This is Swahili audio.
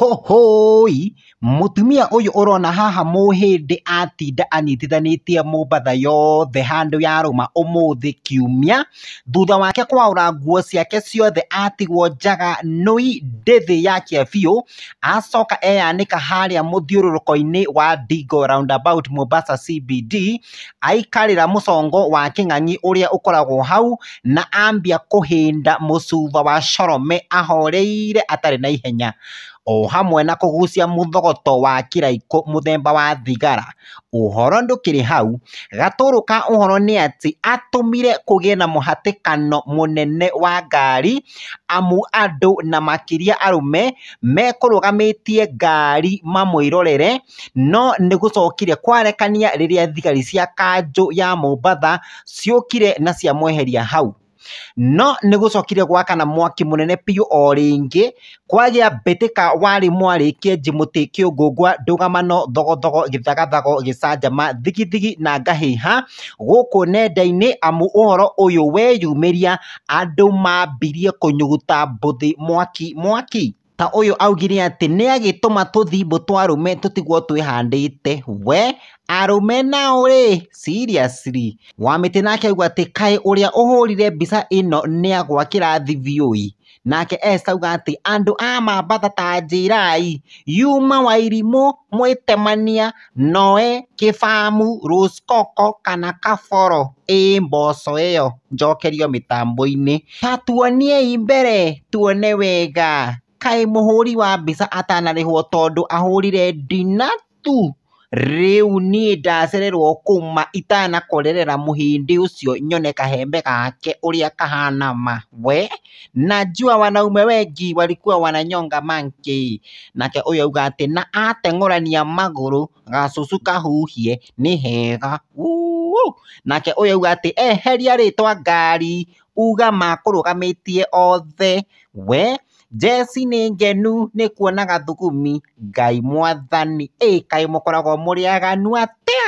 hohoi mutumia uyu urona haha muhindi atinda anyitithanitie mumbatha yothe handu ya ruma umuthi kiumia thutha wake kwaura nguo ciake ciothe atigwo njaga nui ndithi yake biũ acoka eyanika harĩa mũthiũrũrũko-inĩ wa Digo roundabout Mombasa CBD aikarĩra mũcongo wa kĩng'ang'i ũrĩa ũkoragwo hau na ambia kũhĩnda musuva wa corome ahoreire atari na ihenya o hamwe na kugucia muthogoto wa kiraiko muthemba wa thigara uhoro ndukiri hau gaturuka ka uhoro ni ati atumire kugie na muhatikano munene wa ngari amu andu na makiria arume mekurugamitie ngari mamwirorere no nä gå cokire kwarekania rä rä a thigari cia kanjå ya mombatha ciå kire na ciamweheria hau no nä gå cokire gwakana mwaki må nene piå o rä ngä kwagä a mbä tä ka warä mwarä kie nji må tä kä å ngå ngwa ndå gamano thogothogo gä thagathago gä canjama thigithigi na ngahä ha gå kå nenda-inä amu å horo å yå weyumä ria andå mambirie kå nyå mbå thä mwaki mwaki ta ũyũ augire atĩ nĩagĩtũma tũthimbu twa arũme tũtigwo twĩhandĩte we arume nao rĩ seriously Wamĩtĩ nake auga atĩ kaĩ ũrĩa ũhũrire mbica ĩno nĩagwakĩra thibioi nake S auga atĩ andũ a Mambatha ta Njĩrai, Yuma Wairimũ, temania Noe, kifamu ruskoko kana Kaboro e mboco eyo njokerio mĩtambo-inĩ ta tuoniei mbere tuone wega må hå ri wa mbica tondå ahå rire ndinatu rä u niĩ ndacererwo itana korerera må mũhĩndĩ ũcio nyone kahembe gake å rä a kahanama we na njua wanaume wengi walikuwa wananyonga manki nake ũyũ auga atä na ateng'orania magå rå gacucu kahuhie nä hega nake å ũyũ auga atä eheria twa ngari uga rå gamä tie othe we Jeci nĩ ngenu nĩ kuonaga thugumi Ngai mwathani ĩ kaĩ mũkoragwo mũrĩ aganu atĩa